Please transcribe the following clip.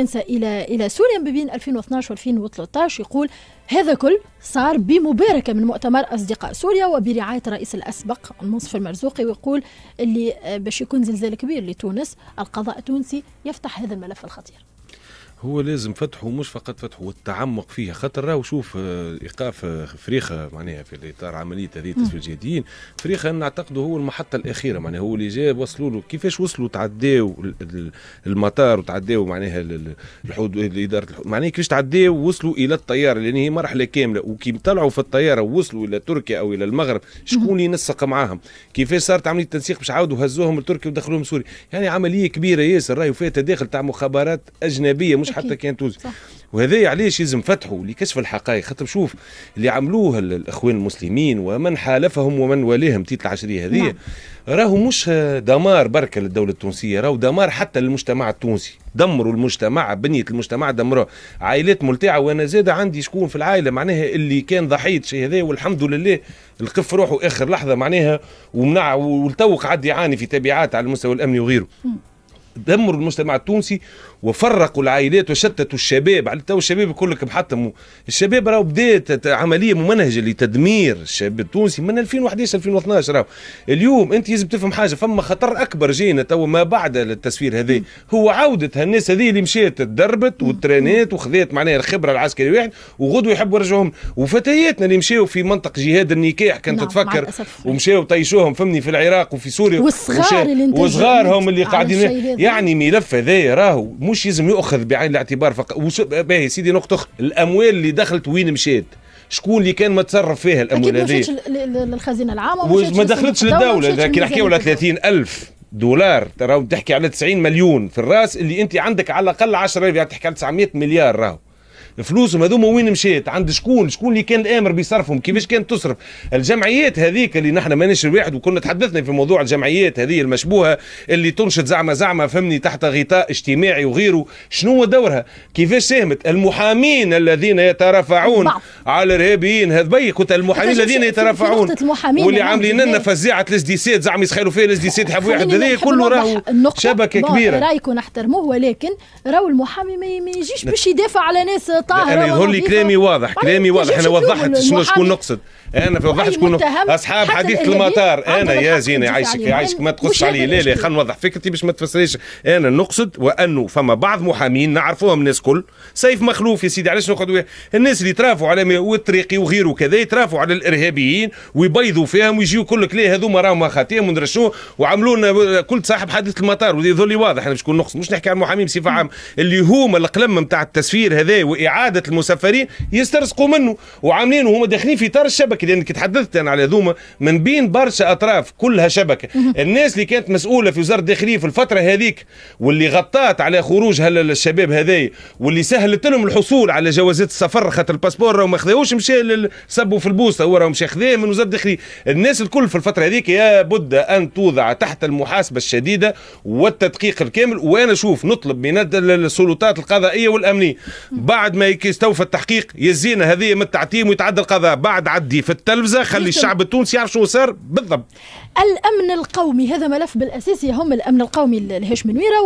التوانسه الى الى سوريا ما بين 2012 و2013 يقول هذا كل صار بمباركه من مؤتمر اصدقاء سوريا وبرعايه الرئيس الاسبق منصف المرزوقي ويقول اللي آه، باش يكون زلزال كبير لتونس القضاء التونسي يفتح هذا الملف الخطير هو لازم فتحه مش فقط فتحه والتعمق فيها خاطر راهو شوف آه، ايقاف آه، فريخه معناها في الاطار عمليه هذه تسويه الجهاديين فريخه نعتقد هو المحطه الاخيره معناها هو اللي جاب وصلوا له كيفاش وصلوا تعداو المطار وتعداو معناها الحدود اداره معناها كيفاش تعداو وصلوا الى الطياره لان هي مرحله كامله وكي طلعوا في الطياره ووصلوا الى تركيا او الى المغرب شكون اللي ينسق معاهم كيفاش صارت عمليه تنسيق باش عاودوا هزوهم لتركيا ودخلوهم سوريا يعني عمليه كبيره ياسر راهي فيها تداخل تاع مخابرات اجنبيه مش حتى كان تونسي وهذا علاش لازم فتحوا لكشف الحقائق خاطر شوف اللي عملوه الاخوان المسلمين ومن حالفهم ومن واليهم تيت العشريه هذه نعم. راهو مش دمار بركه للدوله التونسيه راهو دمار حتى للمجتمع التونسي دمروا المجتمع بنيه المجتمع دمروا عائلات ملتعه وانا زاد عندي شكون في العائله معناها اللي كان ضحيه شيء هذا والحمد لله القف روحه اخر لحظه معناها ومنع والتوق عاد يعاني في تبعات على المستوى الامني وغيره دمروا المجتمع التونسي وفرقوا العائلات وشتتوا الشباب على تو الشباب يقول لك محطموا الشباب راهو بدات عمليه ممنهجه لتدمير الشاب التونسي من 2011 2012 راهو اليوم انت لازم تفهم حاجه فما خطر اكبر جينا تو ما بعد التسفير هذا هو عوده هالناس هذه اللي مشات تدربت وترانات وخذات معناها الخبره العسكري واحد وغدوا يحبوا يرجعوهم وفتياتنا اللي مشاو في منطق جهاد النكاح كانت نعم تتفكر ومشاو طيشوهم فهمني في العراق وفي سوريا والصغار اللي وصغارهم اللي قاعدين يعني ملف هذايا راهو مش لازم يؤخذ بعين الاعتبار فقط باهي سيدي نقطه اخرى الاموال اللي دخلت وين مشات شكون اللي كان متصرف فيها الاموال هذه للخزينه العامه وما دخلتش للدوله كي نحكيو على 30000 دولار راهو تحكي على 90 مليون في الراس اللي انت عندك على الاقل 10 يعني تحكي على 900 مليار راهو فلوسهم هذوما وين مشات عند شكون شكون اللي كان امر بصرفهم كيفاش كانت تصرف الجمعيات هذيك اللي نحن ما نشر واحد وكنا تحدثنا في موضوع الجمعيات هذه المشبوهه اللي تنشط زعما زعما فهمني تحت غطاء اجتماعي وغيره شنو هو دورها كيفاش ساهمت المحامين الذين يترافعون بعض. على الارهابيين بي كنت المحامين الذين يترافعون واللي عاملين لنا فزيعه الاسديسات زعما يسخروا فيها الاسديسات تحب واحد هذا كله راهو شبكه كبيره رايكم نحترموه ولكن راهو المحامي ما يجيش باش يدافع على ناس طاهر انا يظهر لي كلامي واضح طيب، كلامي واضح انا وضحت شنو شكون نقصد انا وضحت طيب، شكون اصحاب حديث المطار انا يا زينه يعيشك يعيشك ما تقصش علي لا لا خلينا نوضح فكرتي باش ما تفسريش انا نقصد وانه فما بعض محامين نعرفوهم الناس كل سيف مخلوف يا سيدي علاش نقعدوا الناس اللي ترافوا على والطريقي وغيره كذا يترافوا على الارهابيين ويبيضوا فيهم ويجيو يقول لك ليه هذوما راهم خاتيم ونرشوه وعملوا لنا كل صاحب حادث المطار ويظل واضح انا شكون نقصد مش نحكي عن المحامين بصفه عامه اللي هما القلم نتاع التسفير هذا كعاده المسافرين يسترزقوا منه وعاملين وهم داخلين في اطار الشبكه لانك تحدثت انا على ذوما من بين برشا اطراف كلها شبكه الناس اللي كانت مسؤوله في وزاره الداخليه في الفتره هذيك واللي غطات على خروج الشباب هذي واللي سهلت لهم الحصول على جوازات السفر خاطر الباسبور راهو ما خذاوش مشى سبوا في البوسطه هو راهو مشى خذاه من وزاره الداخليه الناس الكل في الفتره هذيك لابد ان توضع تحت المحاسبه الشديده والتدقيق الكامل وانا شوف نطلب من السلطات القضائيه والامنيه بعد ما لما استوفى التحقيق يزينا هذه من التعتيم ويتعدى القضاء بعد عدي في التلفزه خلي الشعب التونسي يعرف شو صار بالضبط الامن القومي هذا ملف بالاساس يهم الامن القومي الهاشم نويره